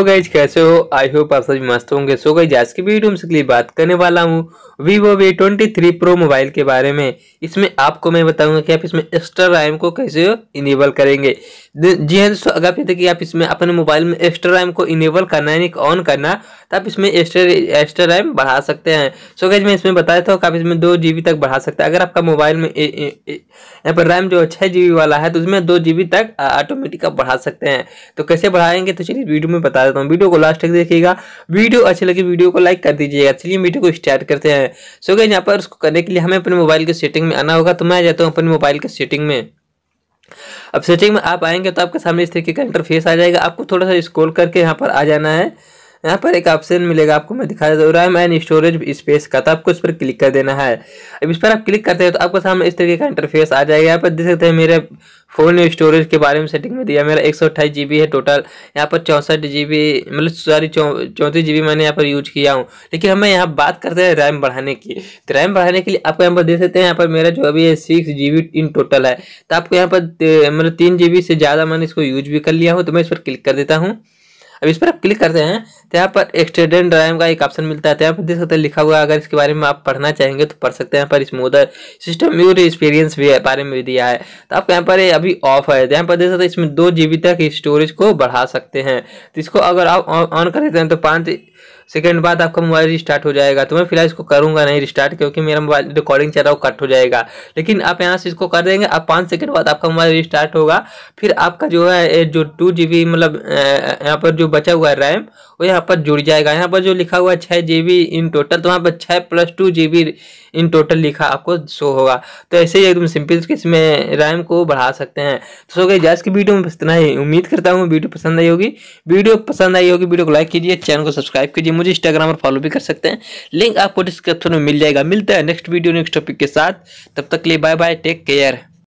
तो गाइज कैसे हो आई होप आप सभी मस्त होंगे सो गई आज की वीडियो में लिए बात करने वाला हूँ vivo V twenty three pro mobile के बारे में इसमें आपको मैं बताऊंगा कि आप इसमें एक्स्ट्रा रैम को कैसे इनेबल करेंगे जी हाँ दोस्तों अगर आप देखिए आप इसमें अपने मोबाइल में एक्स्ट्रा रैम को इनेबल करना यानी ऑन करना तो आप इसमें एक्स्ट्रा एक्स्ट्रा रैम बढ़ा सकते हैं सो गैज मैं इसमें बताया था आप इसमें दो जी तक बढ़ा सकते हैं अगर आपका मोबाइल में यहाँ पर रैम जो छः जी वाला है तो उसमें दो जी तक ऑटोमेटिक आप बढ़ा सकते हैं तो कैसे बढ़ाएंगे तो चलिए वीडियो में बता देता हूँ वीडियो को लास्ट तक देखिएगा वीडियो अच्छी लगी वीडियो को लाइक कर दीजिएगा चलिए वीडियो को स्टार्ट करते हैं सो यहाँ पर उसको करने के लिए हमें अपने मोबाइल के सेटिंग में आना होगा तो मैं जाता हूँ अपने मोबाइल के सेटिंग में अब सेटिंग में आप आएंगे तो आपके सामने इस तरीके का इंटरफेस आ जाएगा आपको थोड़ा सा स्क्रॉल करके यहाँ पर आ जाना है यहाँ पर एक ऑप्शन मिलेगा आपको मैं दिखा देता हूँ रैम एंड स्टोरेज स्पेस का तो आपको इस पर क्लिक कर देना है अब इस पर आप क्लिक करते हैं तो आपके सामने इस तरीके का इंटरफेस आ जाएगा यहाँ पर देख सकते हैं मेरे फुल स्टोरेज के बारे में सेटिंग में दिया मेरा एक सौ अट्ठाईस जी बी है टोटल यहाँ पर चौंसठ जी बी मतलब सॉरी चौंतीस जी बी मैंने यहाँ पर यूज किया हूँ लेकिन हमें यहाँ बात करते हैं रैम बढ़ाने की तो रैम बढ़ाने के लिए आपको यहाँ पर दे सकते हैं यहाँ पर मेरा जो अभी है six G B in total है तो आपको यहाँ पर मतलब तीन जी बी से ज़्यादा मैंने इसको यूज भी कर लिया हूँ तो मैं इस पर क्लिक कर देता हूँ अब इस पर आप क्लिक करते हैं तो यहाँ पर एक्सटेडेंट रैम का एक ऑप्शन मिलता है तो यहाँ पर देख सकते हैं लिखा हुआ है अगर इसके बारे में आप पढ़ना चाहेंगे तो पढ़ सकते हैं यहाँ पर स्मूदर सिस्टम यूर एक्सपीरियंस भी है बारे में भी दिया है तो आप यहाँ पर अभी ऑफ है तो यहाँ पर देख सकते हैं इसमें दो जी तक स्टोरेज को बढ़ा सकते हैं तो इसको अगर आप ऑन कर देते हैं तो पाँच सेकंड बाद आपका मोबाइल रिस्टार्ट हो जाएगा तो मैं फिलहाल इसको करूँगा नहीं रिस्टार्ट क्योंकि मेरा मोबाइल रिकॉर्डिंग चल रहा वो कट हो जाएगा लेकिन आप यहाँ से इसको कर देंगे आप पाँच सेकेंड बाद आपका मोबाइल रिस्टार्ट होगा फिर आपका जो है जो टू जी मतलब यहाँ पर जो बचा हुआ है रैम वो यहाँ पर जुड़ जाएगा यहाँ पर जो लिखा हुआ है छः जी इन टोटल तो वहाँ पर छः plus two G in total लिखा आपको शो होगा तो ऐसे ही एकदम सिंपल इसमें रैम को बढ़ा सकते हैं तो सो गई आज की वीडियो में इतना ही उम्मीद करता हूँ वीडियो पसंद आई होगी वीडियो पसंद आई होगी वीडियो को लाइक कीजिए चैनल को सब्सक्राइब कीजिए मुझे इंस्टाग्राम पर फॉलो भी कर सकते हैं लिंक आपको डिस्क्रिप्शन में मिल जाएगा मिलता है नेक्स्ट वीडियो नेक्स्ट टॉपिक के साथ तब तक लिए बाय बाय टेक केयर